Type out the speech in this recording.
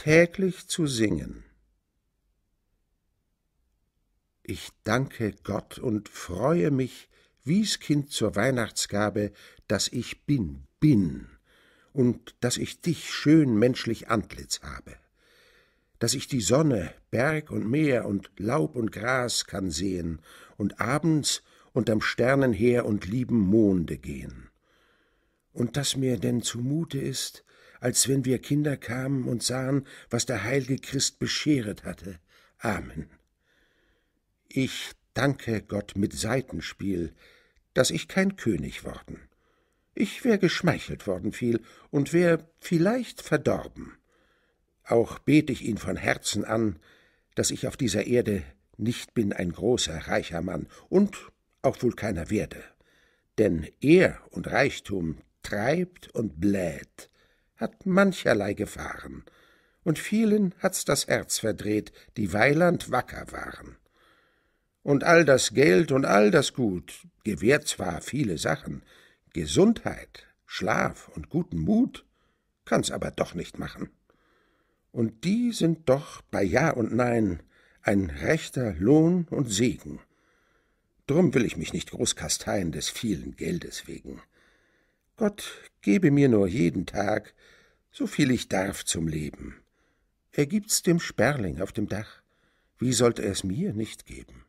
täglich zu singen. Ich danke Gott und freue mich, wie's Kind zur Weihnachtsgabe, dass ich bin, bin, und dass ich dich schön menschlich Antlitz habe, dass ich die Sonne, Berg und Meer und Laub und Gras kann sehen und abends unterm Sternenheer und lieben Monde gehen, und dass mir denn zumute ist, als wenn wir Kinder kamen und sahen, was der heilige Christ bescheret hatte. Amen. Ich danke Gott mit Seitenspiel, dass ich kein König worden. Ich wäre geschmeichelt worden viel und wäre vielleicht verdorben. Auch bete ich ihn von Herzen an, dass ich auf dieser Erde nicht bin ein großer, reicher Mann und auch wohl keiner werde. Denn er und Reichtum treibt und bläht, hat mancherlei Gefahren, und vielen hat's das Herz verdreht, die Weiland wacker waren. Und all das Geld und all das Gut gewährt zwar viele Sachen, Gesundheit, Schlaf und guten Mut, kann's aber doch nicht machen. Und die sind doch bei Ja und Nein ein rechter Lohn und Segen. Drum will ich mich nicht groß kasteien des vielen Geldes wegen. Gott gebe mir nur jeden Tag so viel ich darf zum Leben. Er gibt's dem Sperling auf dem Dach. Wie sollte er es mir nicht geben?